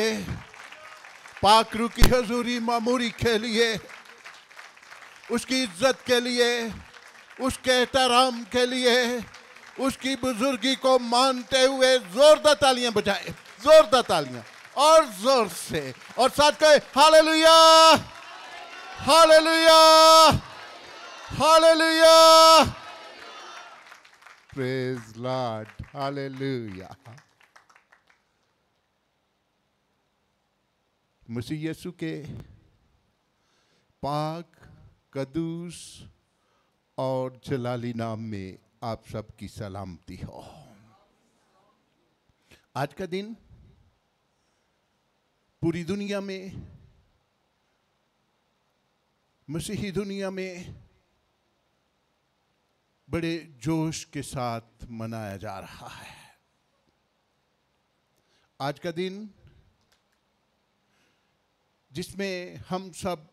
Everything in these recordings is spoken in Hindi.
लिए की हजूरी मामूरी के लिए उसकी इज्जत के लिए उसके एहतराम के लिए उसकी बुजुर्गी को मानते हुए जोरदार तालियां बजाए जोरदार तालियां और जोर से और साथ कहे लुया हाले लुया प्रेज लॉर्ड लुया मसीह यसु के पाक कदूस और जलाली नाम में आप सबकी सलामती हो आज का दिन पूरी दुनिया में मसीही दुनिया में बड़े जोश के साथ मनाया जा रहा है आज का दिन जिसमें हम सब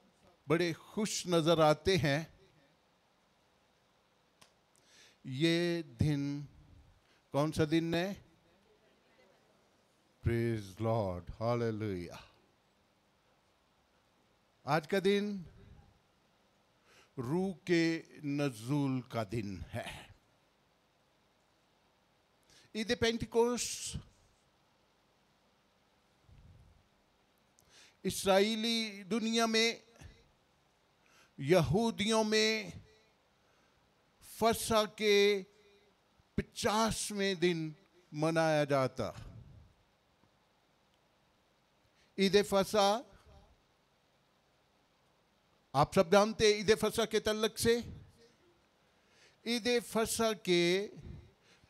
बड़े खुश नज़र आते हैं ये दिन कौन सा दिन है प्रेज लॉर्ड हालेलुया आज का दिन रू के नजूल का दिन है ईद पेंटिकोस इसराइली दुनिया में यहूदियों में फसा के पचासवें दिन मनाया जाता ईद फसा आप सब जानते ईद फसा के तल्लक से ईद फसा के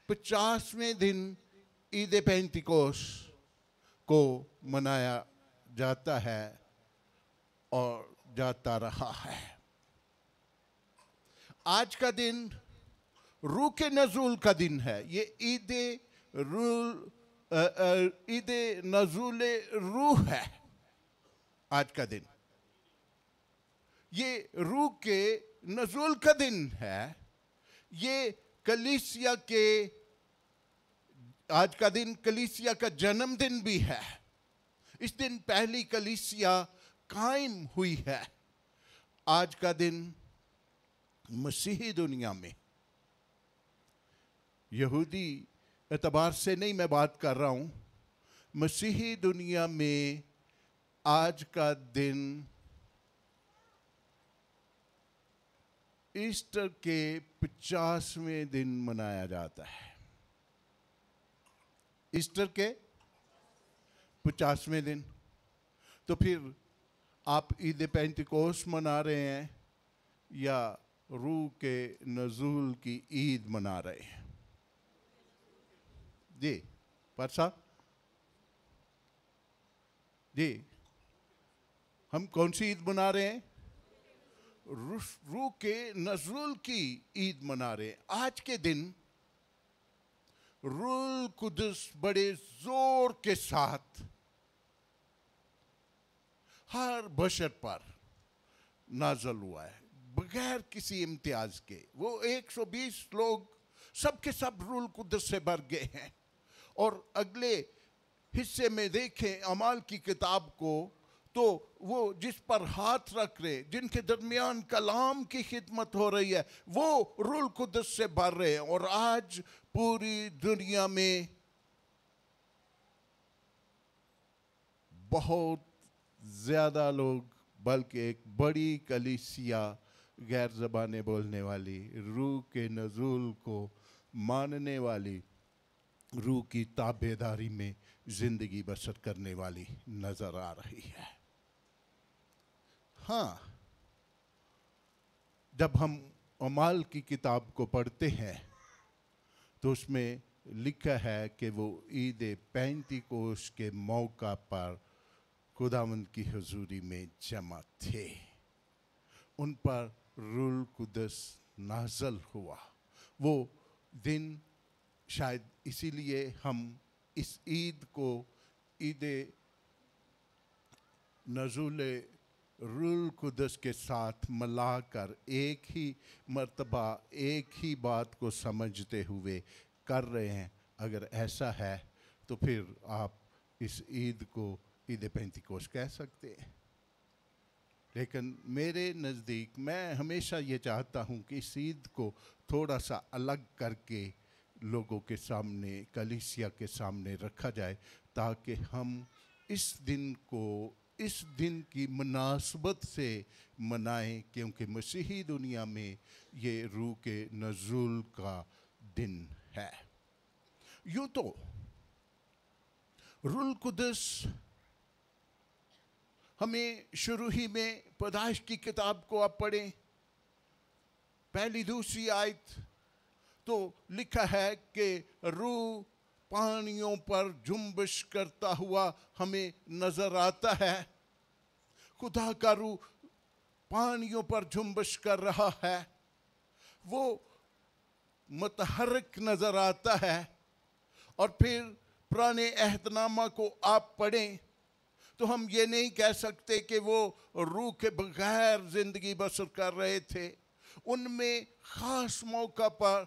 पचासवें दिन ईद पेंतिकोस को मनाया जाता है और जाता रहा है आज का दिन रू के नजूल का दिन है ये ईद रूल ईद नजूल रूह है आज का दिन ये रू के नजूल का दिन है ये कलिसिया के आज का दिन कलिसिया का जन्मदिन भी है इस दिन पहली कलीसिया कायम हुई है आज का दिन मसीही दुनिया में यहूदी एतबार से नहीं मैं बात कर रहा हूं मसीही दुनिया में आज का दिन ईस्टर के पचासवें दिन मनाया जाता है ईस्टर के पचासवें दिन तो फिर आप ईद पैंतिकोस मना रहे हैं या रूह के नजूल की ईद मना रहे हैं जी पर साहब जी हम कौन सी ईद मना रहे हैं रूह के नजरुल की ईद मना रहे हैं आज के दिन रूल कुदस बड़े जोर के साथ हर बशर पर नाजल हुआ है बगैर किसी इम्तियाज के वो 120 लोग सबके सब रूल कुदस से भर गए हैं और अगले हिस्से में देखें अमाल की किताब को तो वो जिस पर हाथ रख रहे जिनके दरमियान कलाम की खिदमत हो रही है वो रूल कुदस से भर रहे हैं और आज पूरी दुनिया में बहुत ज़्यादा लोग बल्कि एक बड़ी कलीसिया गैर जबान बोलने वाली रूह के नजूल को मानने वाली रूह की ताबेदारी में ज़िंदगी बसर करने वाली नज़र आ रही है हाँ जब हम अमाल की किताब को पढ़ते हैं तो उसमें लिखा है कि वो ईद पैंती कोश के मौका पर खुदावन की हजूरी में जमा थे उन पर रूल कुदस नाजल हुआ वो दिन शायद इसीलिए हम इस ईद को ईद नजुल रूल कुदस के साथ मलाकर एक ही मर्तबा एक ही बात को समझते हुए कर रहे हैं अगर ऐसा है तो फिर आप इस ईद को पैंती कोश कह सकते हैं लेकिन मेरे नज़दीक मैं हमेशा ये चाहता हूँ कि इस ईद को थोड़ा सा अलग करके लोगों के सामने कलिसिया के सामने रखा जाए ताकि हम इस दिन को इस दिन की मुनासबत से मनाएं क्योंकि मसीही दुनिया में ये रूह के नजूल का दिन है यूँ तो रुल कुदस हमें शुरू ही में पदाश की किताब को आप पढ़ें पहली दूसरी आयत तो लिखा है कि रू पानियों पर जुम्बिश करता हुआ हमें नज़र आता है खुदा का रू पानियों पर जुम्बिश कर रहा है वो मतहरक नज़र आता है और फिर पुराने अहदनामा को आप पढ़ें तो हम ये नहीं कह सकते कि वो रूह के बगैर ज़िंदगी बसर कर रहे थे उनमें ख़ास मौका पर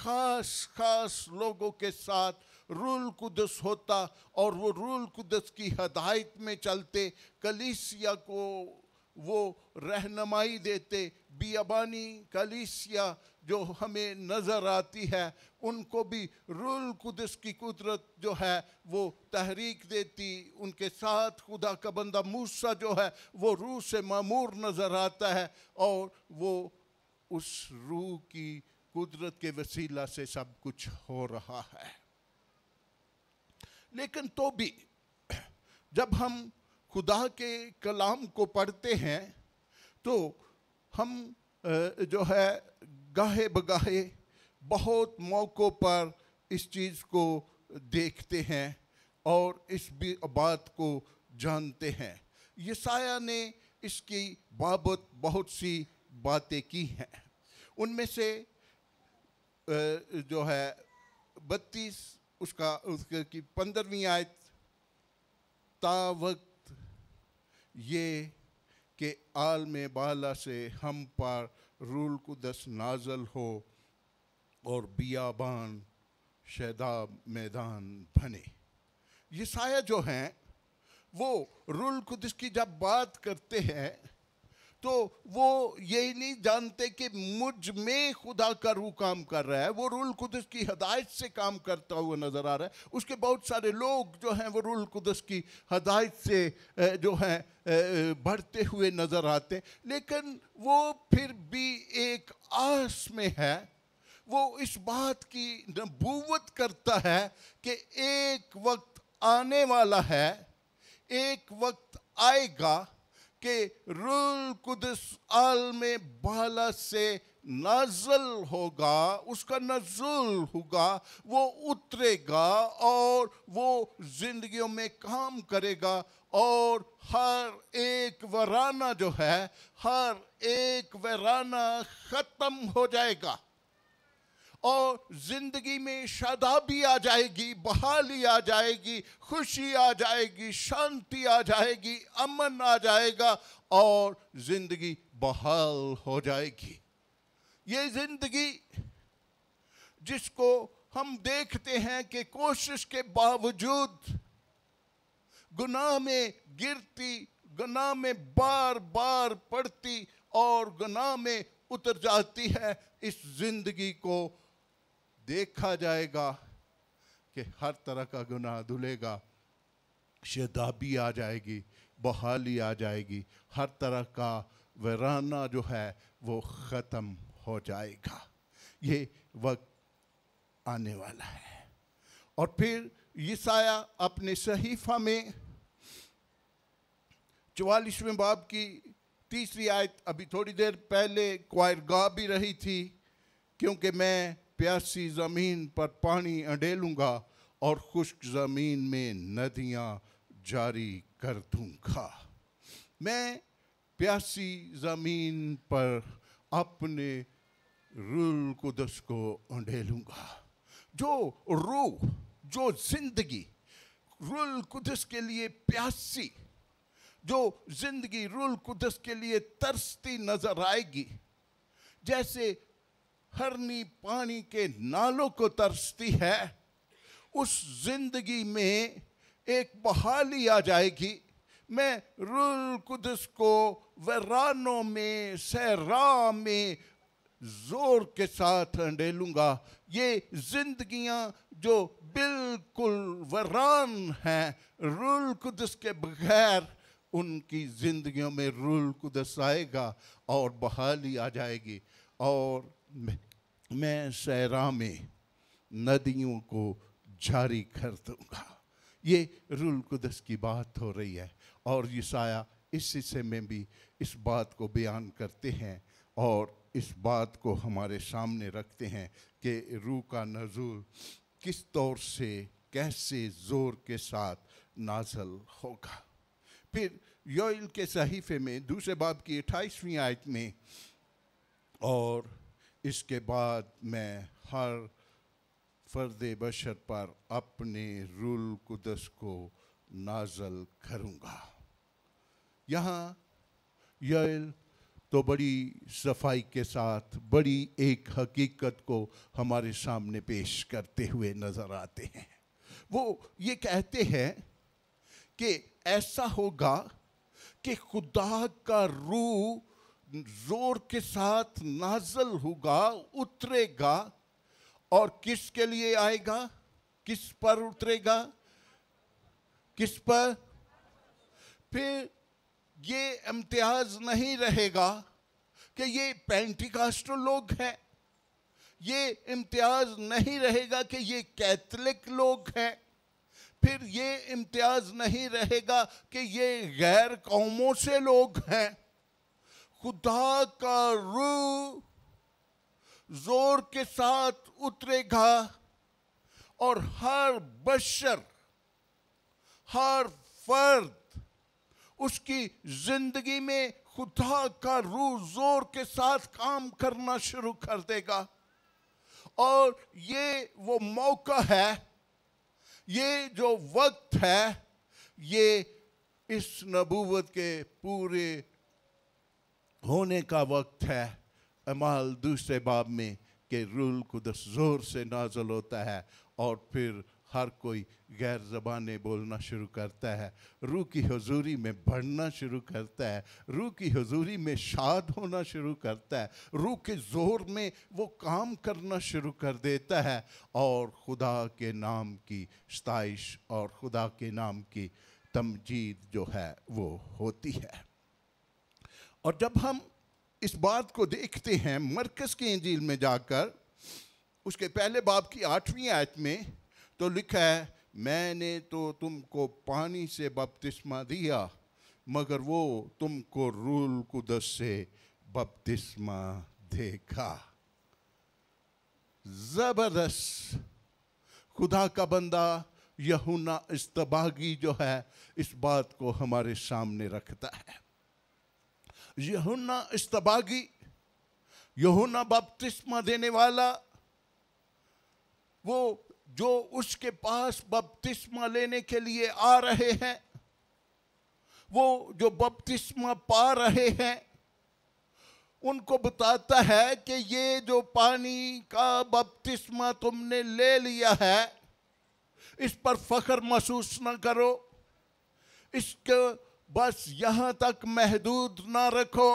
ख़ास ख़ास लोगों के साथ रूल कुदस होता और वो रूल कुदस की हदायत में चलते कलीसिया को वो रहनमाई देते बियाबानी कलीसिया जो हमें नज़र आती है उनको भी रुल कुदस की कुदरत जो है वो तहरीक देती उनके साथ खुदा का बंदा मूसा जो है वो रूह से मामूर नज़र आता है और वो उस रूह की कुदरत के वसीला से सब कुछ हो रहा है लेकिन तो भी जब हम खुदा के कलाम को पढ़ते हैं तो हम जो है गाहे बगाहे बहुत मौक़ों पर इस चीज़ को देखते हैं और इस बात को जानते हैं यसाया ने इसकी बाबत बहुत सी बातें की हैं उनमें से जो है बत्तीस उसका उसकी पंद्रहवीं आयत ता वक्त ये कि आलम बाला से हम पर रूल को दस नाजल हो और बियाबान शैदाब मैदान बने ये साया जो हैं वो रूल कुदस की जब बात करते हैं तो वो यही नहीं जानते कि मुझ में खुदा का रूह काम कर रहा है वो रूल कुदस की हदायत से काम करता हुआ नज़र आ रहा है उसके बहुत सारे लोग जो हैं वो रूल कुदस की हदायत से जो हैं बढ़ते हुए नज़र आते लेकिन वो फिर भी एक आस में है वो इस बात की नबूवत करता है कि एक वक्त आने वाला है एक वक्त आएगा के रुल कुदस आल में बाला से नाजल होगा उसका नजुल होगा वो उतरेगा और वो जिंदगियों में काम करेगा और हर एक वराना जो है हर एक वराना ख़त्म हो जाएगा और ज़िंदगी में शादाबी आ जाएगी बहाली आ जाएगी खुशी आ जाएगी शांति आ जाएगी अमन आ जाएगा और ज़िंदगी बहाल हो जाएगी ये ज़िंदगी जिसको हम देखते हैं कि कोशिश के बावजूद गुनाह में गिरती गुनाह में बार बार पड़ती और गुनाह में उतर जाती है इस ज़िंदगी को देखा जाएगा कि हर तरह का गुनाह धुलेगा शेदाबी आ जाएगी बहाली आ जाएगी हर तरह का वराना जो है वो ख़त्म हो जाएगा ये वक्त आने वाला है और फिर ईसाया अपने सहीफा में चवालीसवें बाब की तीसरी आयत अभी थोड़ी देर पहले क्वायर गा भी रही थी क्योंकि मैं प्यासी ज़मीन पर पानी अडेलूंगा और खुश्क ज़मीन में नदियाँ जारी कर दूंगा मैं प्यासी ज़मीन पर अपने रूल कुदस को अंडेलूंगा जो रूह जो जिंदगी रूल कुदस के लिए प्यासी जो जिंदगी रूल कुदस के लिए तरसती नजर आएगी जैसे हरनी पानी के नालों को तरसती है उस जिंदगी में एक बहाली आ जाएगी मैं रुल कुदस को वरानों में सहरा में जोर के साथ अंडेलूंगा ये जिंदगियां जो बिल्कुल वरान हैं रुल कुदस के बगैर उनकी जिंदगियों में रुल कुदस आएगा और बहाली आ जाएगी और मैं सहरा में नदियों को जारी कर दूंगा ये रूल कुदस की बात हो रही है और यसाया इस हिस्से में भी इस बात को बयान करते हैं और इस बात को हमारे सामने रखते हैं कि रू का नजूर किस तौर से कैसे ज़ोर के साथ नाजल होगा फिर योल के सहीफे में दूसरे बाब की अट्ठाईसवीं आयत में और इसके बाद मैं हर फ़र्द बशर पर अपने रूल कुदस को नाजल करूँगा यहाँ यल तो बड़ी सफाई के साथ बड़ी एक हकीकत को हमारे सामने पेश करते हुए नज़र आते हैं वो ये कहते हैं कि ऐसा होगा कि खुदा का रूह जोर के साथ नाजल होगा उतरेगा और किसके लिए आएगा किस पर उतरेगा किस पर फिर ये इम्तियाज नहीं रहेगा कि ये पेंटिकास्ट लोग हैं ये इम्तियाज नहीं रहेगा कि ये कैथलिक लोग हैं फिर ये इम्तियाज नहीं रहेगा कि ये गैर कौमों से लोग हैं खुदा का रू जोर के साथ उतरेगा और हर बशर हर फर्द उसकी जिंदगी में खुदा का रू जोर के साथ काम करना शुरू कर देगा और ये वो मौका है ये जो वक्त है ये इस नबूवत के पूरे होने का वक्त है अमाल दूसरे बाब में कि रूल कुदस ज़ोर से नाजल होता है और फिर हर कोई गैर जबान बोलना शुरू करता है रूह की हजूरी में बढ़ना शुरू करता है रूह की हजूरी में शाद होना शुरू करता है रूह के ज़ोर में वो काम करना शुरू कर देता है और खुदा के नाम की स्ताइश और खुदा के नाम की तमजीद जो है वो होती है और जब हम इस बात को देखते हैं मरकज़ के इंजील में जाकर उसके पहले बाप की आठवीं आयत में तो लिखा है मैंने तो तुमको पानी से बपतिस्मा दिया मगर वो तुमको रूल कुदस से बपतिस्मा देखा ज़बरदस्त खुदा का बंदा यहुना इस्तबागी जो है इस बात को हमारे सामने रखता है यहुना इस्तबागी यहुना बपतिस्मा देने वाला वो जो उसके पास बपतिस्मा लेने के लिए आ रहे हैं वो जो बपतिस्मा पा रहे हैं उनको बताता है कि ये जो पानी का बपतिस्मा तुमने ले लिया है इस पर फख्र महसूस ना करो इसके बस यहां तक महदूद ना रखो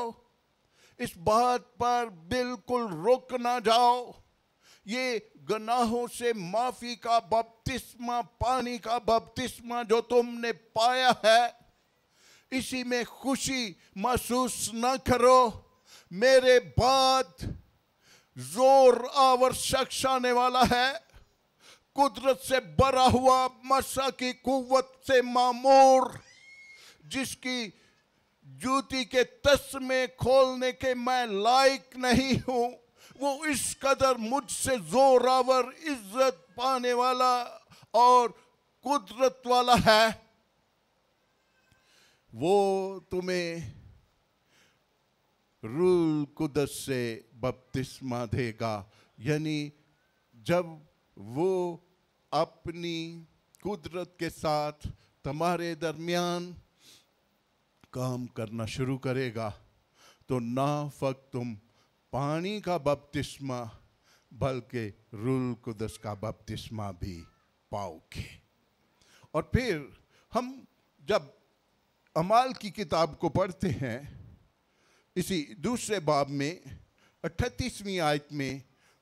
इस बात पर बिल्कुल रुक ना जाओ ये गनाहों से माफी का बपतिस्मा पानी का बपतिस्मा जो तुमने पाया है इसी में खुशी महसूस न करो मेरे बाद जोर आवर शख्स आने वाला है कुदरत से बरा हुआ मसा की कुवत से मामूर जिसकी जूती के तस्मे में खोलने के मैं लायक नहीं हूं वो इस कदर मुझसे जोरावर इज्जत पाने वाला और कुदरत वाला है वो तुम्हें रूल कुदस से बपतिस्मा देगा यानी जब वो अपनी कुदरत के साथ तुम्हारे दरमियान काम करना शुरू करेगा तो ना फक तुम पानी का बपतिस्मा बल्कि रूल कुदस का बपतिस्मा भी पाओगे और फिर हम जब अमाल की किताब को पढ़ते हैं इसी दूसरे बाब में अट्ठतीसवीं आयत में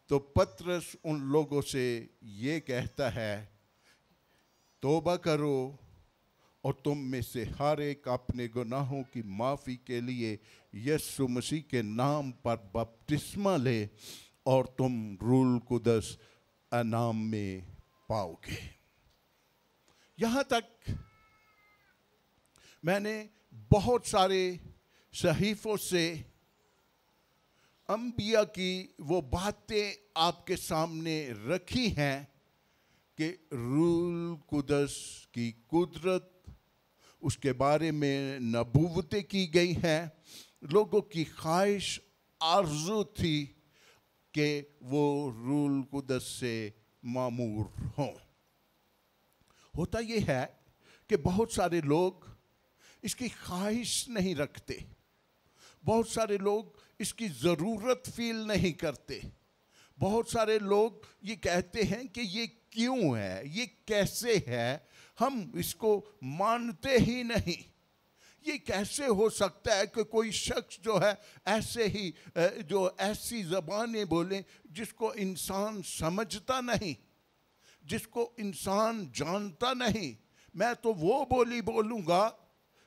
तो पत्रस उन लोगों से ये कहता है तोबा करो और तुम में से हर एक अपने गुनाहों की माफ़ी के लिए यसु मसीह के नाम पर बपतिस्मा ले और तुम रूल कुदस अनाम में पाओगे यहाँ तक मैंने बहुत सारे सहीफों से अम्बिया की वो बातें आपके सामने रखी हैं कि रूल कुदस की कुदरत उसके बारे में नबूवतें की गई हैं लोगों की ख्वाहिश आरजू थी कि वो रूल कुदस से मामूर हों होता ये है कि बहुत सारे लोग इसकी ख्वाहिश नहीं रखते बहुत सारे लोग इसकी ज़रूरत फील नहीं करते बहुत सारे लोग ये कहते हैं कि ये क्यों है ये कैसे है हम इसको मानते ही नहीं ये कैसे हो सकता है कि कोई शख्स जो है ऐसे ही जो ऐसी जबानें बोले जिसको इंसान समझता नहीं जिसको इंसान जानता नहीं मैं तो वो बोली बोलूँगा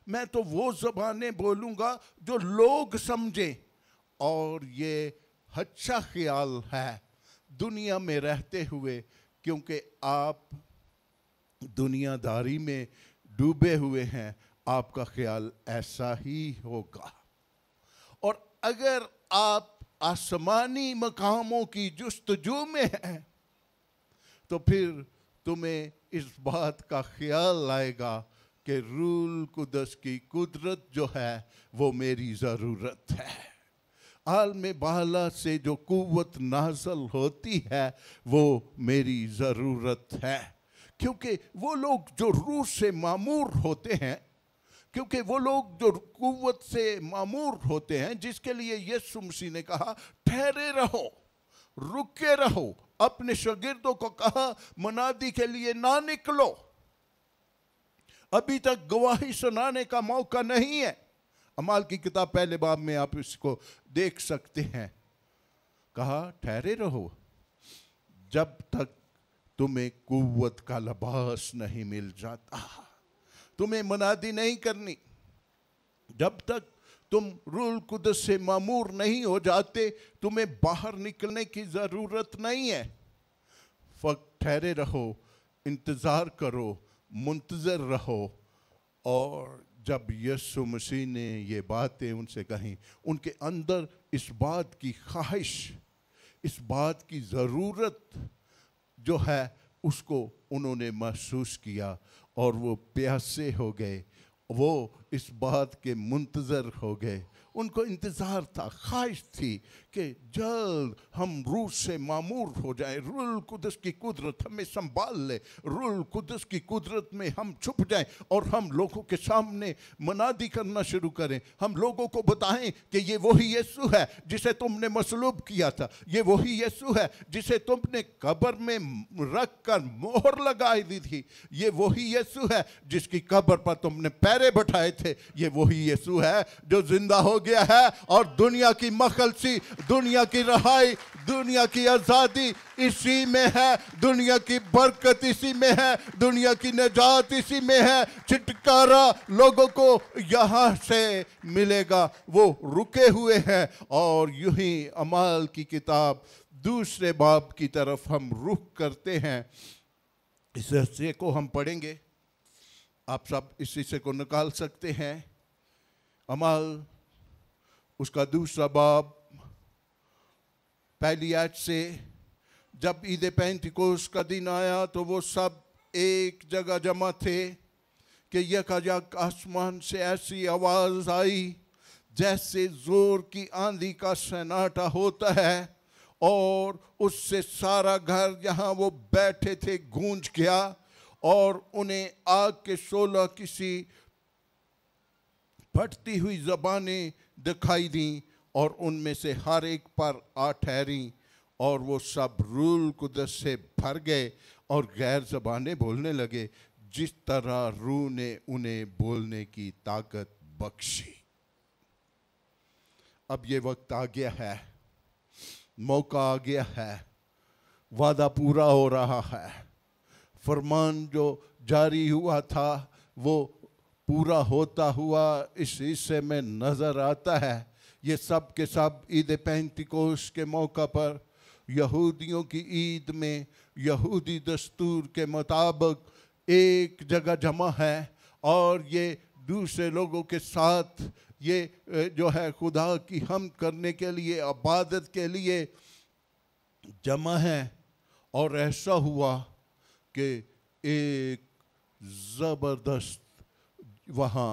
मैं तो वो जबानें बोलूँगा जो लोग समझें और ये अच्छा ख्याल है दुनिया में रहते हुए क्योंकि आप दुनियादारी में डूबे हुए हैं आपका ख्याल ऐसा ही होगा और अगर आप आसमानी मकामों की जस्तजू में हैं तो फिर तुम्हें इस बात का ख्याल आएगा कि रूल कुदस की कुदरत जो है वो मेरी ज़रूरत है आलम बाला से जो कुवत नाजल होती है वो मेरी ज़रूरत है क्योंकि वो लोग जो रूह से मामूर होते हैं क्योंकि वो लोग जो कुत से मामूर होते हैं जिसके लिए यीशु मसीह ने कहा ठहरे रहो रुके रहो अपने शगिर्दों को कहा मनादी के लिए ना निकलो अभी तक गवाही सुनाने का मौका नहीं है अमाल की किताब पहले बाब में आप इसको देख सकते हैं कहा ठहरे रहो जब तक तुम्हें कुत का लबास नहीं मिल जाता तुम्हें मनादी नहीं करनी जब तक तुम रूल कुद से मामूर नहीं हो जाते तुम्हें बाहर निकलने की ज़रूरत नहीं है फक ठहरे रहो इंतज़ार करो मुंतज़र रहो और जब यसु मसीह ने ये बातें उनसे कहीं उनके अंदर इस बात की ख्वाहिश इस बात की ज़रूरत जो है उसको उन्होंने महसूस किया और वो प्यासे हो गए वो इस बात के मुंतज़र हो गए उनको इंतज़ार था ख्वाहिश थी कि जल्द हम रूस से मामूर हो जाए रुल कुदस की कुदरत हमें संभाल ले रुल कुदस की कुदरत में हम छुप जाए और हम लोगों के सामने मनादी करना शुरू करें हम लोगों को बताएं कि ये वही यीशु है जिसे तुमने मसलूब किया था ये वही यीशु है जिसे तुमने कब्र में रख कर मोहर लगाई दी थी ये वही यीशु है जिसकी कब्र पर तुमने पैरे बैठाए थे ये वही यीशु है जो जिंदा हो गया है और दुनिया की मखलसी दुनिया की रहाई दुनिया की आज़ादी इसी में है दुनिया की बरकत इसी में है दुनिया की निजात इसी में है छुटकारा लोगों को यहाँ से मिलेगा वो रुके हुए हैं और यू ही अमाल की किताब दूसरे बाब की तरफ हम रुख करते हैं इस हिस्से को हम पढ़ेंगे आप सब इस हिस्से को निकाल सकते हैं अमाल उसका दूसरा बाब पहली आज से जब ईद पैंतिकोस का दिन आया तो वो सब एक जगह जमा थे कि यकाजक आसमान से ऐसी आवाज़ आई जैसे जोर की आंधी का सन्नाटा होता है और उससे सारा घर जहां वो बैठे थे गूंज गया और उन्हें आग के सोलह किसी फटती हुई जबाने दिखाई दी और उनमें से हर एक पर आ ठहरी और वो सब रूल कुदस से भर गए और गैर जबाने बोलने लगे जिस तरह रू ने उन्हें बोलने की ताकत बख्शी अब ये वक्त आ गया है मौका आ गया है वादा पूरा हो रहा है फरमान जो जारी हुआ था वो पूरा होता हुआ इस हिस्से में नज़र आता है ये सब के सब ईद पैंतिकोश के मौका पर यहूदियों की ईद में यहूदी दस्तूर के मुताबिक एक जगह जमा है और ये दूसरे लोगों के साथ ये जो है खुदा की हम करने के लिए आबादत के लिए जमा है और ऐसा हुआ कि एक ज़बरदस्त वहाँ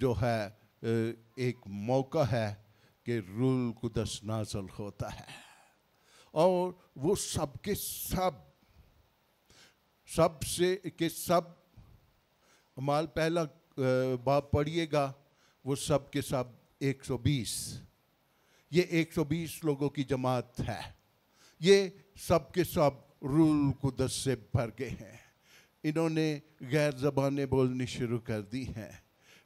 जो है एक मौका है कि रूल कुदस नाजल होता है और वो सब के सब सब से के सब माल पहला बाप पढ़िएगा वो सब के सब 120 ये 120 लोगों की जमात है ये सब के सब रूल कुदस से भर गए हैं इन्होंने गैर जबानें बोलनी शुरू कर दी हैं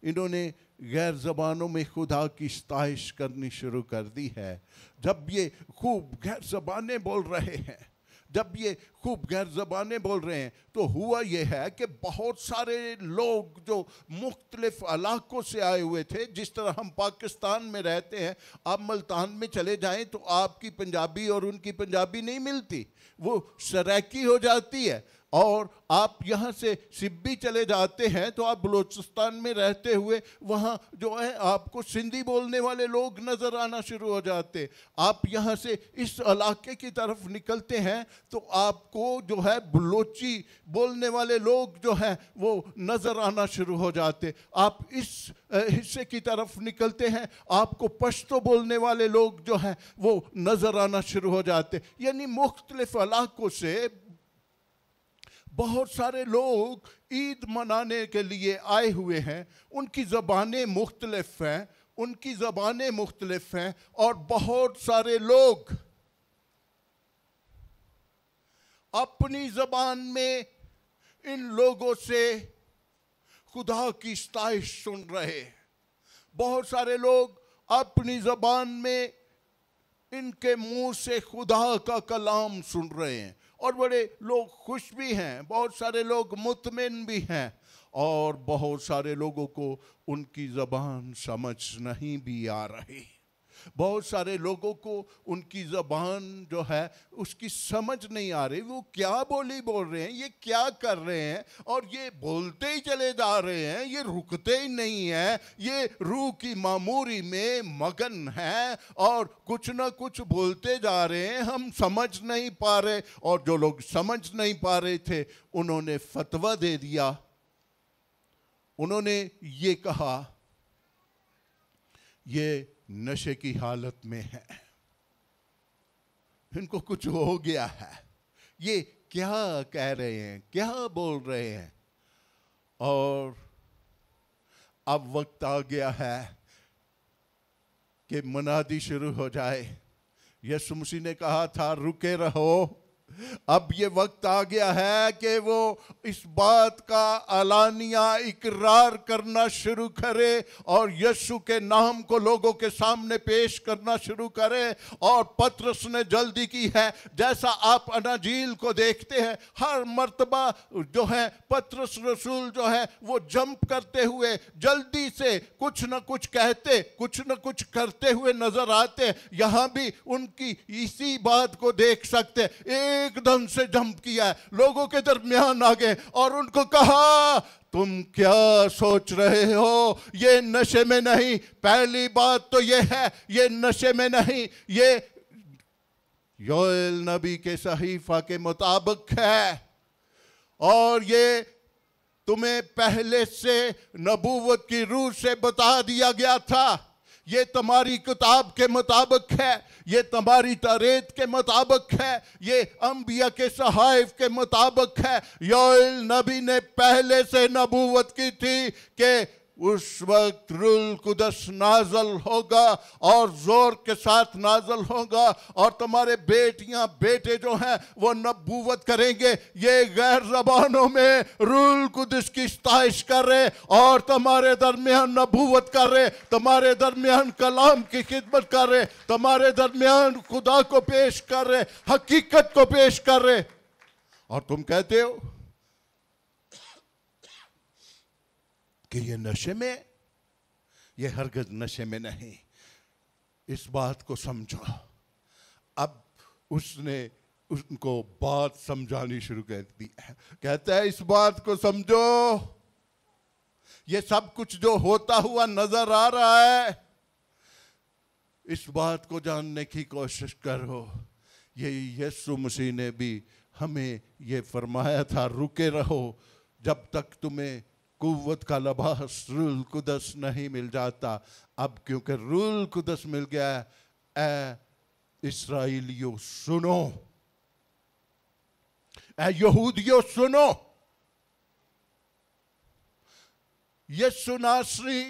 इन्होंने गैर जबानों में खुदा की स्ताइश करनी शुरू कर दी है जब ये खूब गैर जबानें बोल रहे हैं जब ये खूब गैर जबाने बोल रहे हैं तो हुआ ये है कि बहुत सारे लोग जो मुख्तलिफ इलाकों से आए हुए थे जिस तरह हम पाकिस्तान में रहते हैं आप मुल्तान में चले जाएं तो आपकी पंजाबी और उनकी पंजाबी नहीं मिलती वो सराकी हो जाती है और आप यहाँ से सिब्बी चले जाते हैं तो आप बलूचिस्तान में रहते हुए वहाँ जो है आपको सिंधी बोलने वाले लोग नज़र आना शुरू हो जाते आप यहाँ से इस इलाके की तरफ निकलते हैं तो आपको जो है बलोची बोलने वाले लोग जो हैं वो नज़र आना शुरू हो जाते आप इस हिस्से की तरफ निकलते हैं आपको पश्तो बोलने वाले लोग जो हैं वो नज़र आना शुरू हो जाते यानी मुख्तलिफ इलाकों से बहुत सारे लोग ईद मनाने के लिए आए हुए हैं उनकी ज़बानें मुख्तलफ हैं उनकी ज़बानें मुख्तलफ हैं और बहुत सारे लोग अपनी ज़बान में इन लोगों से खुदा की स्ताइश सुन रहे हैं बहुत सारे लोग अपनी ज़बान में इनके मुंह से खुदा का कलाम सुन रहे हैं और बड़े लोग खुश भी हैं बहुत सारे लोग मुतमिन भी हैं और बहुत सारे लोगों को उनकी ज़बान समझ नहीं भी आ रही बहुत सारे लोगों को उनकी ज़बान जो है उसकी समझ नहीं आ रही वो क्या बोली बोल रहे हैं ये क्या कर रहे हैं और ये बोलते ही चले जा रहे हैं ये रुकते ही नहीं हैं ये रूह की मामूरी में मगन है और कुछ ना कुछ बोलते जा रहे हैं हम समझ नहीं पा रहे और जो लोग समझ नहीं पा रहे थे उन्होंने फतवा दे दिया उन्होंने ये कहा ये नशे की हालत में है इनको कुछ हो गया है ये क्या कह रहे हैं क्या बोल रहे हैं और अब वक्त आ गया है कि मनादी शुरू हो जाए यसु मसीह ने कहा था रुके रहो अब ये वक्त आ गया है कि वो इस बात का अलानिया इकरार करना शुरू करे और यशु के नाम को लोगों के सामने पेश करना शुरू करे और पत्रस ने जल्दी की है जैसा आप अनाजील को देखते हैं हर मर्तबा जो है पत्रस रसूल जो है वो जंप करते हुए जल्दी से कुछ ना कुछ कहते कुछ ना कुछ करते हुए नजर आते यहां भी उनकी इसी बात को देख सकते एक एकदम से जंप किया लोगों के दरमियान आ गए और उनको कहा तुम क्या सोच रहे हो ये नशे में नहीं पहली बात तो ये है ये नशे में नहीं ये योल नबी के सहीफा के मुताबिक है और ये तुम्हें पहले से नबूवत की रूह से बता दिया गया था ये तुम्हारी किताब के मुताबिक है ये तुम्हारी तारीत के मुताबिक है ये अम्बिया के सहाइफ के मुताबिक है योल नबी ने पहले से नबूवत की थी कि उस वक्त रुल कुदस नाजल होगा और ज़ोर के साथ नाजल होगा और तुम्हारे बेटियां बेटे जो हैं वो नबूवत करेंगे ये गैर जबानों में रुल कुदस की स्ताइश कर रहे और तुम्हारे दरमियान नबूवत कर रहे तुम्हारे दरमियान कलाम की खिदमत कर रहे तुम्हारे दरमियान खुदा को पेश कर रहे हकीकत को पेश कर रहे और तुम कहते हो कि ये नशे में ये हरगज नशे में नहीं इस बात को समझो अब उसने उनको बात समझानी शुरू कर दी है कहता है इस बात को समझो ये सब कुछ जो होता हुआ नजर आ रहा है इस बात को जानने की कोशिश करो ये यीशु मसीह ने भी हमें ये फरमाया था रुके रहो जब तक तुम्हें कुत का लबास रूल कुदस नहीं मिल जाता अब क्योंकि रूल कुदस मिल गया है इसराइलियो सुनो ए यहूदियो सुनो ये सुनाश्री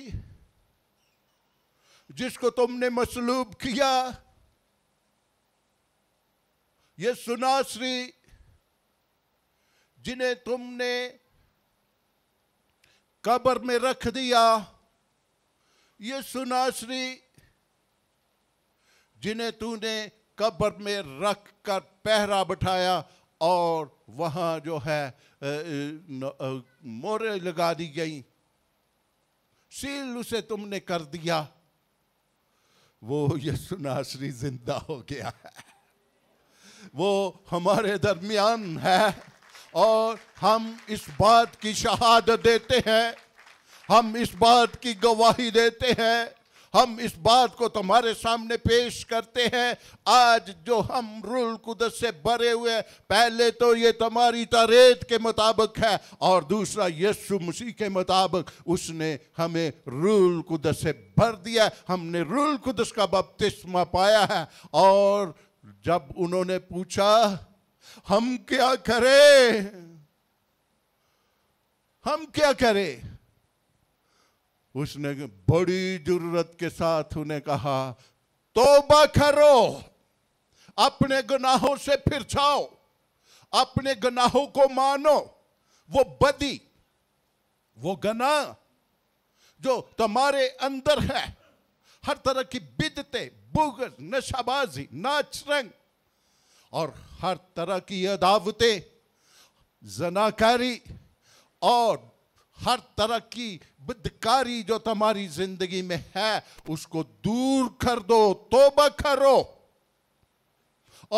जिसको तुमने मसलूब किया ये सुनाश्री जिन्हें तुमने कब्र में रख दिया ये सुनाश्री जिन्हें तूने कब्र में रख कर पहरा बिठाया और वहां जो है मोरे लगा दी गई सील उसे तुमने कर दिया वो ये सुनाश्री जिंदा हो गया है वो हमारे दरमियान है और हम इस बात की शहादत देते हैं हम इस बात की गवाही देते हैं हम इस बात को तुम्हारे सामने पेश करते हैं आज जो हम रुल कुदस से भरे हुए पहले तो ये तुम्हारी तारीत के मुताबिक है और दूसरा यीशु मसीह के मुताबिक उसने हमें रुल कुदस से भर दिया हमने रुल कुदस का बपतिस्मा पाया है और जब उन्होंने पूछा हम क्या करें हम क्या करें उसने बड़ी जरूरत के साथ उन्हें कहा तोबा करो अपने गुनाहों से फिर छाओ अपने गुनाहों को मानो वो बदी वो गना जो तुम्हारे अंदर है हर तरह की बिदते बुगज नशाबाजी नाच रंग और हर तरह की अदावतें जनाकारी और हर तरह की बदकारी जो तुम्हारी जिंदगी में है उसको दूर कर दो तोबा करो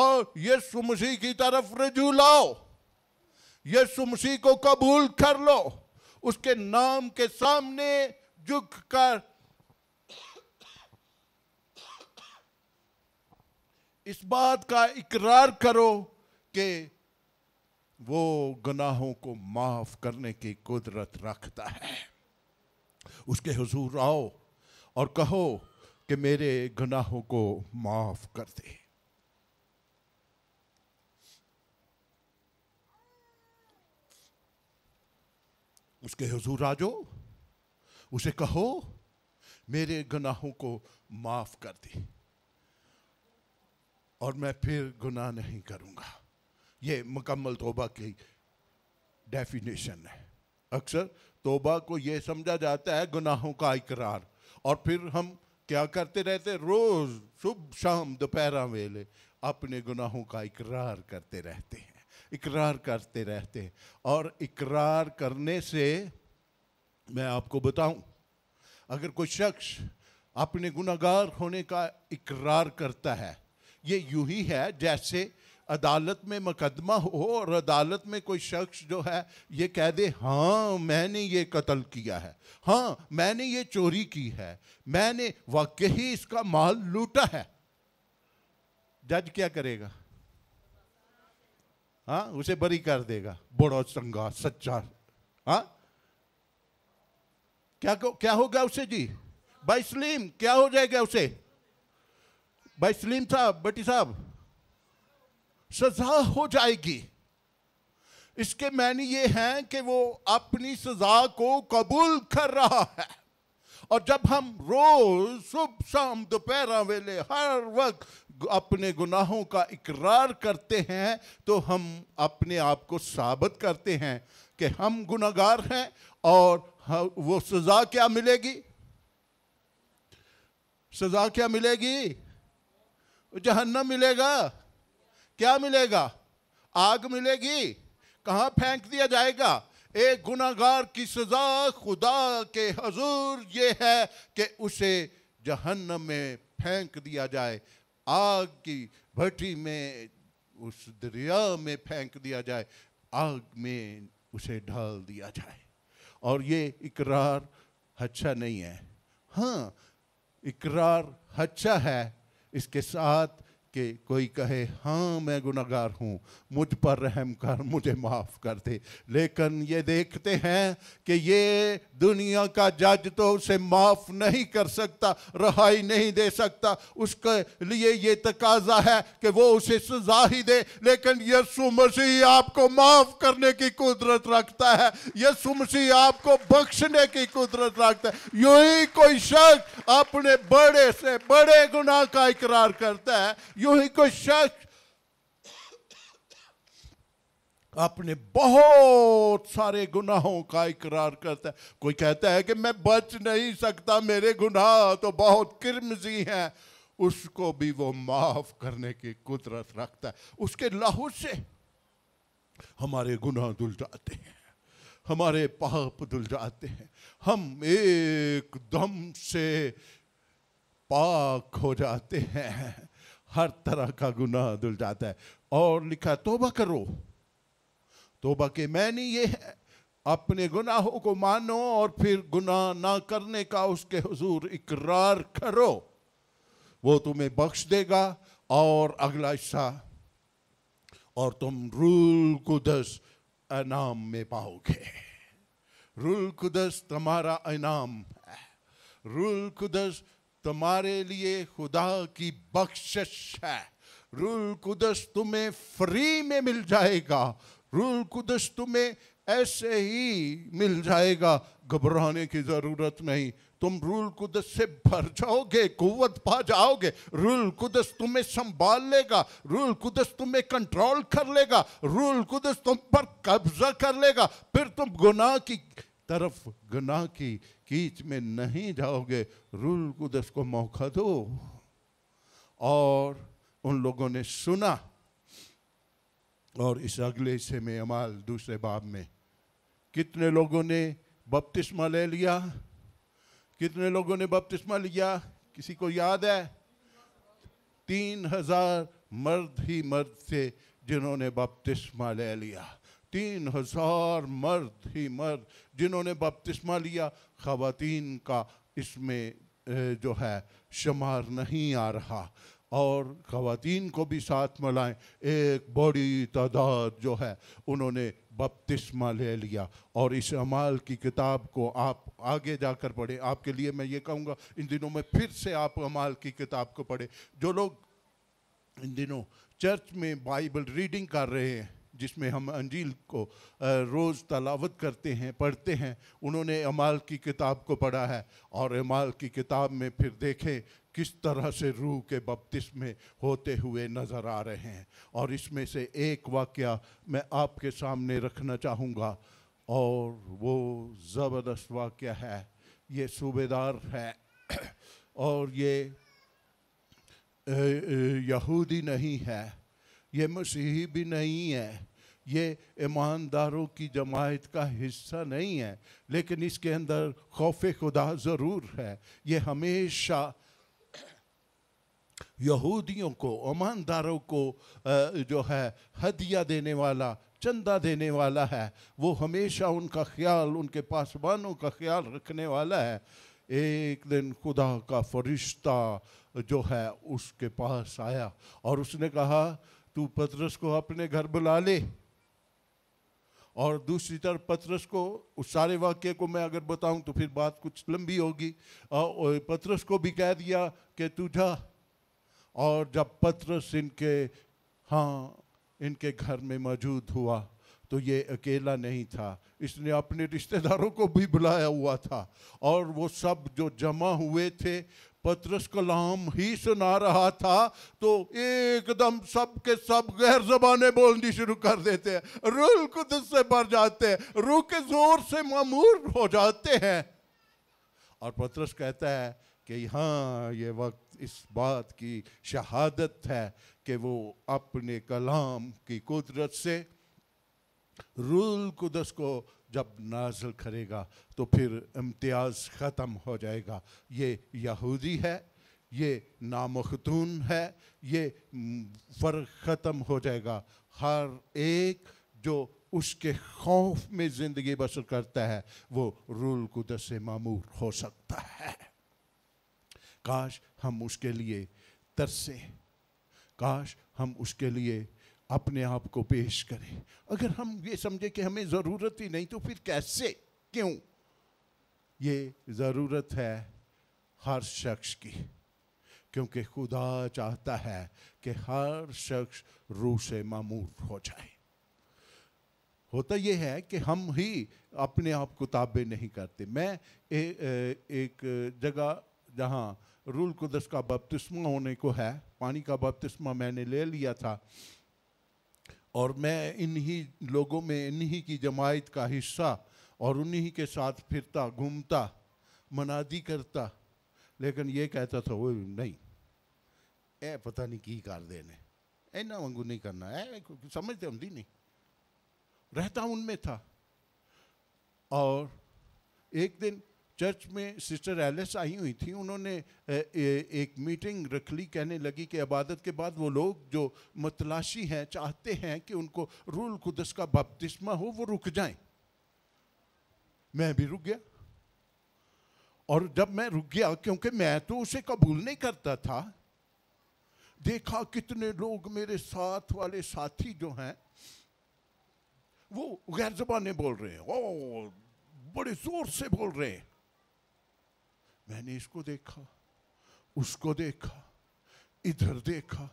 और यीशु मसीह की तरफ रजू लाओ यीशु मसीह को कबूल कर लो उसके नाम के सामने झुक कर इस बात का इकरार करो कि वो गुनाहों को माफ करने की कुदरत रखता है उसके हजूर आओ और कहो कि मेरे गुनाहों को माफ कर दे उसके हजूर आ जाओ उसे कहो मेरे गुनाहों को माफ कर दे और मैं फिर गुनाह नहीं करूँगा ये मुकम्मल तोबा की डेफिनेशन है अक्सर तोबा को ये समझा जाता है गुनाहों का इकरार और फिर हम क्या करते रहते रोज़ सुबह शाम दोपहर वेले अपने गुनाहों का इकरार करते रहते हैं इकरार करते रहते हैं और इकरार करने से मैं आपको बताऊं अगर कोई शख्स अपने गुनागार होने का इकरार करता है ये यूं ही है जैसे अदालत में मुकदमा हो और अदालत में कोई शख्स जो है ये कह दे हाँ मैंने ये कत्ल किया है हाँ मैंने ये चोरी की है मैंने वाकई इसका माल लूटा है जज क्या करेगा हाँ उसे बरी कर देगा बड़ा चंगा सच्चा हाँ क्या क्या होगा उसे जी बाई स्लीम क्या हो जाएगा उसे भाई सलीम साहब बटी साहब सजा हो जाएगी इसके मैंने ये हैं कि वो अपनी सजा को कबूल कर रहा है और जब हम रोज सुबह शाम दोपहर वेले हर वक्त अपने गुनाहों का इकरार करते हैं तो हम अपने आप को साबित करते हैं कि हम गुनागार हैं और वो सज़ा क्या मिलेगी सज़ा क्या मिलेगी जहन्नम मिलेगा क्या मिलेगा आग मिलेगी कहाँ फेंक दिया जाएगा एक गुनागार की सजा खुदा के हजूर ये है कि उसे जहन्नम में फेंक दिया जाए आग की भट्टी में उस दरिया में फेंक दिया जाए आग में उसे ढाल दिया जाए और ये इकरार अच्छा नहीं है हाँ इकरार अच्छा है इसके साथ कि कोई कहे हाँ मैं गुनागार हूँ मुझ पर रहम कर मुझे माफ़ कर दे लेकिन ये देखते हैं कि ये दुनिया का जज तो उसे माफ़ नहीं कर सकता रहाई नहीं दे सकता उसके लिए ये तकाजा है कि वो उसे सजा ही दे लेकिन यसु मसीह आपको माफ़ करने की कुदरत रखता है यसु मसीह आपको बख्शने की कुदरत रखता है यही ही कोई शख्स अपने बड़े से बड़े गुनाह का इकरार करता है यूं ही कोई शख्स अपने बहुत सारे गुनाहों का इकरार करता है कोई कहता है कि मैं बच नहीं सकता मेरे गुनाह तो बहुत किरमजी हैं उसको भी वो माफ करने की कुदरत रखता है उसके लाहू से हमारे गुनाह धुल जाते हैं हमारे पाप धुल जाते हैं हम एकदम से पाक हो जाते हैं हर तरह का गुनाह धुल जाता है और लिखा तोबा करो तोबा के मैंने ये है अपने गुनाहों को मानो और फिर गुनाह ना करने का उसके हजूर इकरार करो वो तुम्हें बख्श देगा और अगला हिस्सा और तुम रूल कुदस इनाम में पाओगे रूल कुदस तुम्हारा इनाम है रूल कुदस तुम्हारे लिए खुदा की बख्शिश है रूल कुदस तुम्हें फ्री में मिल जाएगा रूल कुदस तुम्हें ऐसे ही मिल जाएगा घबराने की ज़रूरत नहीं तुम रूल कुदस से भर जाओगे कुवत पा जाओगे रूल कुदस तुम्हें संभाल लेगा रूल कुदस तुम्हें कंट्रोल कर लेगा रूल कुदस तुम पर कब्जा कर लेगा फिर तुम गुनाह की तरफ गुनाह की कीच में नहीं जाओगे रूल कुदस को मौका दो और उन लोगों ने सुना और इस अगले हिस्से में अमाल दूसरे बाब में कितने लोगों ने बपतिस्मा ले लिया कितने लोगों ने बपतिस्मा लिया किसी को याद है तीन हजार मर्द ही मर्द थे जिन्होंने बपतिस्मा ले लिया तीन हजार मर्द ही मर्द जिन्होंने बपतिस्मा लिया खातन का इसमें जो है शुमार नहीं आ रहा और खातन को भी साथ मिलाएं एक बड़ी तादाद जो है उन्होंने बपतिस्मा ले लिया और इस अमाल की किताब को आप आगे जाकर पढ़ें आपके लिए मैं ये कहूँगा इन दिनों में फिर से आप अमाल की किताब को पढ़ें जो लोग इन दिनों चर्च में बाइबल रीडिंग कर रहे हैं जिसमें हम अंजील को रोज़ तलावत करते हैं पढ़ते हैं उन्होंने अमाल की किताब को पढ़ा है और अमाल की किताब में फिर देखें किस तरह से रूह के बपतिस में होते हुए नज़र आ रहे हैं और इसमें से एक वाक्य मैं आपके सामने रखना चाहूँगा और वो ज़बरदस्त वाक्य है ये सूबेदार है और ये यहूदी नहीं है ये मसीही भी नहीं है ये ईमानदारों की जमायत का हिस्सा नहीं है लेकिन इसके अंदर खौफ खुदा ज़रूर है ये हमेशा यहूदियों को ईमानदारों को जो है हदिया देने वाला चंदा देने वाला है वो हमेशा उनका ख्याल उनके पासवानों का ख्याल रखने वाला है एक दिन खुदा का फरिश्ता जो है उसके पास आया और उसने कहा तू पदरस को अपने घर बुला ले और दूसरी तरफ पत्रस को उस सारे वाक्य को मैं अगर बताऊं तो फिर बात कुछ लंबी होगी और पत्रस को भी कह दिया कि तू जा और जब पत्रस इनके हाँ इनके घर में मौजूद हुआ तो ये अकेला नहीं था इसने अपने रिश्तेदारों को भी बुलाया हुआ था और वो सब जो जमा हुए थे पत्रस कलाम ही सुना रहा था तो एकदम सब के सब गैर जबाने बोलनी शुरू कर देते हैं रूल कुदस से भर जाते हैं रू के जोर से मामूर हो जाते हैं और पत्रस कहता है कि हाँ ये वक्त इस बात की शहादत है कि वो अपने कलाम की कुदरत से रूल कुदस को जब नाजल करेगा तो फिर इम्तियाज़ ख़त्म हो जाएगा ये यहूदी है ये नामखतून है ये फ़र्क ख़त्म हो जाएगा हर एक जो उसके खौफ में ज़िंदगी बसर करता है वो रूल कुदस से मामूर हो सकता है काश हम उसके लिए तरसें काश हम उसके लिए अपने आप को पेश करें अगर हम ये समझे कि हमें ज़रूरत ही नहीं तो फिर कैसे क्यों ये ज़रूरत है हर शख्स की क्योंकि खुदा चाहता है कि हर शख्स रूह से मामूर हो जाए होता यह है कि हम ही अपने आप को ताबे नहीं करते मैं ए, ए, एक जगह जहाँ रूल कुदस का बपतिस्मा होने को है पानी का बपतिस्मा मैंने ले लिया था और मैं इन्हीं लोगों में इन्हीं की जमायत का हिस्सा और उन्हीं के साथ फिरता घूमता मनादी करता लेकिन ये कहता था वो नहीं ए पता नहीं की कर देने ऐना ना वंगू नहीं करना है समझते हम दी नहीं रहता उनमें था और एक दिन चर्च में सिस्टर एलिस आई हुई थी उन्होंने एक मीटिंग रख ली कहने लगी कि इबादत के बाद वो लोग जो मतलाशी हैं चाहते हैं कि उनको रूल कुदस का बपतिस्मा हो वो रुक जाएं मैं भी रुक गया और जब मैं रुक गया क्योंकि मैं तो उसे कबूल नहीं करता था देखा कितने लोग मेरे साथ वाले साथी जो हैं वो गैर जबाने बोल रहे हैं ओ बड़े जोर से बोल रहे हैं मैंने इसको देखा उसको देखा इधर देखा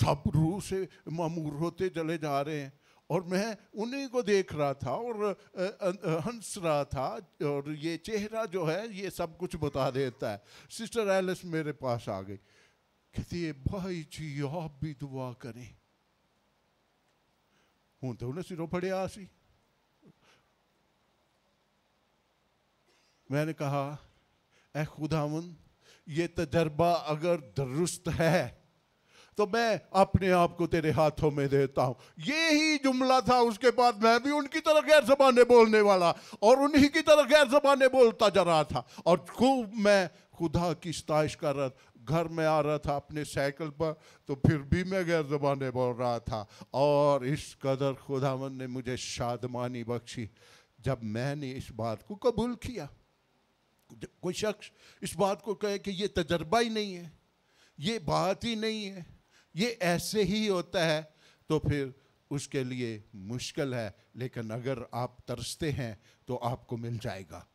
सब रूह से मामूर होते चले जा रहे हैं और मैं उन्हीं को देख रहा था और हंस रहा था और ये चेहरा जो है ये सब कुछ बता देता है सिस्टर एलिस मेरे पास आ गई कहती है भाई जी आप भी दुआ करें हूं तो उन्हें सिरों पड़े आसी मैंने कहा ए खुदावन ये तजर्बा अगर दुरुस्त है तो मैं अपने आप को तेरे हाथों में देता हूं ये ही जुमला था उसके बाद मैं भी उनकी तरह गैर जबाने बोलने वाला और उन्हीं की तरह गैर जबाने बोलता जा रहा था और खूब मैं खुदा की स्ताइश कर रहा घर में आ रहा था अपने साइकिल पर तो फिर भी मैं गैर जबाने बोल रहा था और इस कदर खुदावन ने मुझे शादमानी बख्शी जब मैंने इस बात को कबूल किया कोई शख्स इस बात को कहे कि ये तजर्बा ही नहीं है ये बात ही नहीं है ये ऐसे ही होता है तो फिर उसके लिए मुश्किल है लेकिन अगर आप तरसते हैं तो आपको मिल जाएगा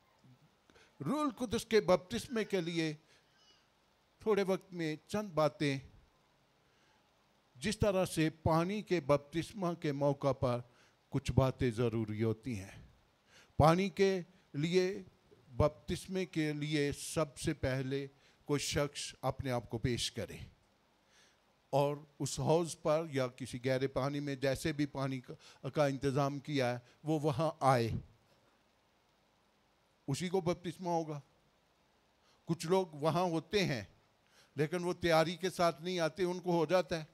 रूल कुदस के बपतिस्मे के लिए थोड़े वक्त में चंद बातें जिस तरह से पानी के बपतिस्मा के मौका पर कुछ बातें ज़रूरी होती हैं पानी के लिए बपतिस्मे के लिए सबसे पहले कोई शख्स अपने आप को पेश करे और उस हौज़ पर या किसी गहरे पानी में जैसे भी पानी का, का इंतज़ाम किया है वो वहाँ आए उसी को बपतिस्मा होगा कुछ लोग वहाँ होते हैं लेकिन वो तैयारी के साथ नहीं आते उनको हो जाता है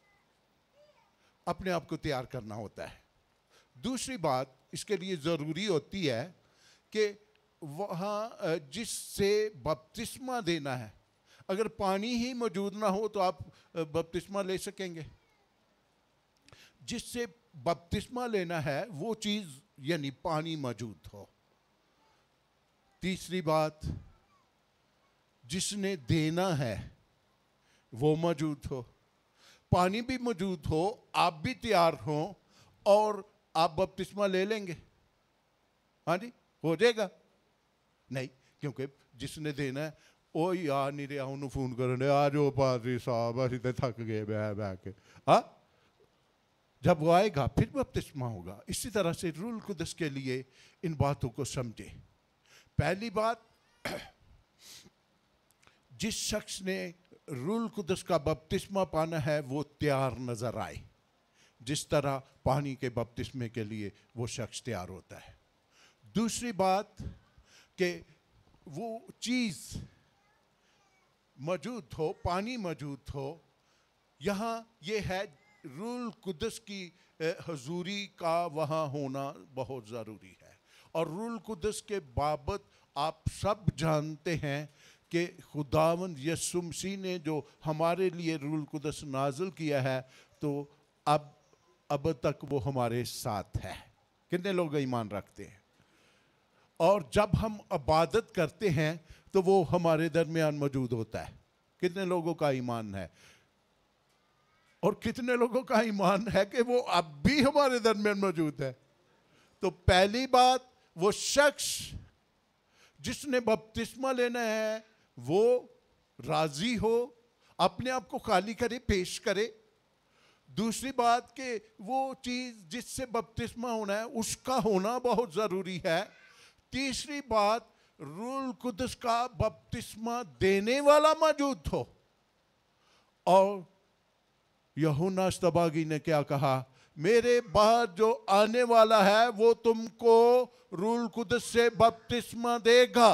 अपने आप को तैयार करना होता है दूसरी बात इसके लिए ज़रूरी होती है कि वहाँ जिससे बपतिस्मा देना है अगर पानी ही मौजूद ना हो तो आप बपतिस्मा ले सकेंगे जिससे बपतिस्मा लेना है वो चीज़ यानी पानी मौजूद हो तीसरी बात जिसने देना है वो मौजूद हो पानी भी मौजूद हो आप भी तैयार हो और आप बपतिस्मा ले लेंगे हाँ जी हो जाएगा नहीं क्योंकि जिसने देना है वो ਉਹ ਯਾਰ ਨਹੀਂ ਰਿਹਾ ਉਹਨੂੰ ਫੋਨ ਕਰਨ ਦੇ ਆ ਜੋ ਪਾਦਰੀ ਸਾਹਿਬ ਅਸੀਂ ਤਾਂ ਥੱਕ ਗਏ ਬਹਿ ਬਹਿ ਕੇ जब वो आएगा फिर बपतिस्मा होगा इसी तरह से रूल कुदस के लिए इन बातों को समझे पहली बात जिस शख्स ने रूल कुदस का बपतिस्मा पाना है वो तैयार नज़र आए जिस तरह पानी के बपतिस्मे के लिए वो शख्स तैयार होता है दूसरी बात कि वो चीज़ मौजूद हो पानी मौजूद हो यहाँ ये है रूल कुदस की हजूरी का वहाँ होना बहुत ज़रूरी है और रूल कुदस के बाबत आप सब जानते हैं कि खुदावन यसुमसी ने जो हमारे लिए रूल कुदस नाजल किया है तो अब अब तक वो हमारे साथ है कितने लोग ईमान रखते हैं और जब हम इबादत करते हैं तो वो हमारे दरमियान मौजूद होता है कितने लोगों का ईमान है और कितने लोगों का ईमान है कि वो अब भी हमारे दरमियान मौजूद है तो पहली बात वो शख्स जिसने बपतिस्मा लेना है वो राजी हो अपने आप को खाली करे पेश करे दूसरी बात कि वो चीज़ जिससे बपतिस्मा होना है उसका होना बहुत ज़रूरी है तीसरी बात रूल कुदस का बपतिस्मा देने वाला मौजूद हो और यहुना स्तबागी ने क्या कहा मेरे बाद जो आने वाला है वो तुमको रूल कुदस से बपतिस्मा देगा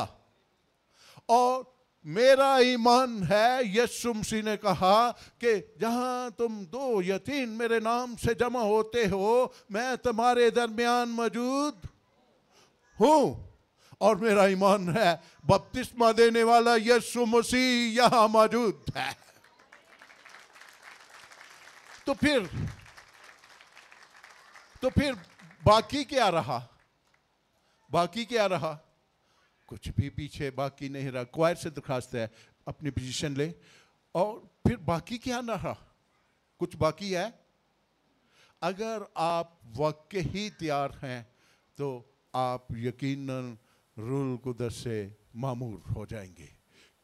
और मेरा ईमान है यीशु मसीह ने कहा कि जहां तुम दो या तीन मेरे नाम से जमा होते हो मैं तुम्हारे दरमियान मौजूद हूं और मेरा ईमान है बपतिस्मा देने वाला यीशु मसीह यहां मौजूद है तो फिर तो फिर बाकी क्या रहा बाकी क्या रहा कुछ भी पीछे बाकी नहीं रहा क्वायर से दरखास्त है अपनी पोजीशन ले और फिर बाकी क्या ना रहा कुछ बाकी है अगर आप वाकई तैयार हैं तो आप यकीनन रुल कुदस से मामूर हो जाएंगे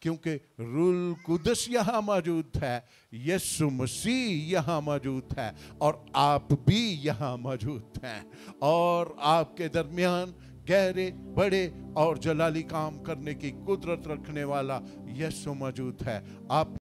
क्योंकि रुल कुदस यहाँ मौजूद है यसु मसीह यहाँ मौजूद है और आप भी यहाँ मौजूद हैं और आपके दरमियान गहरे बड़े और जलाली काम करने की कुदरत रखने वाला यसु मौजूद है आप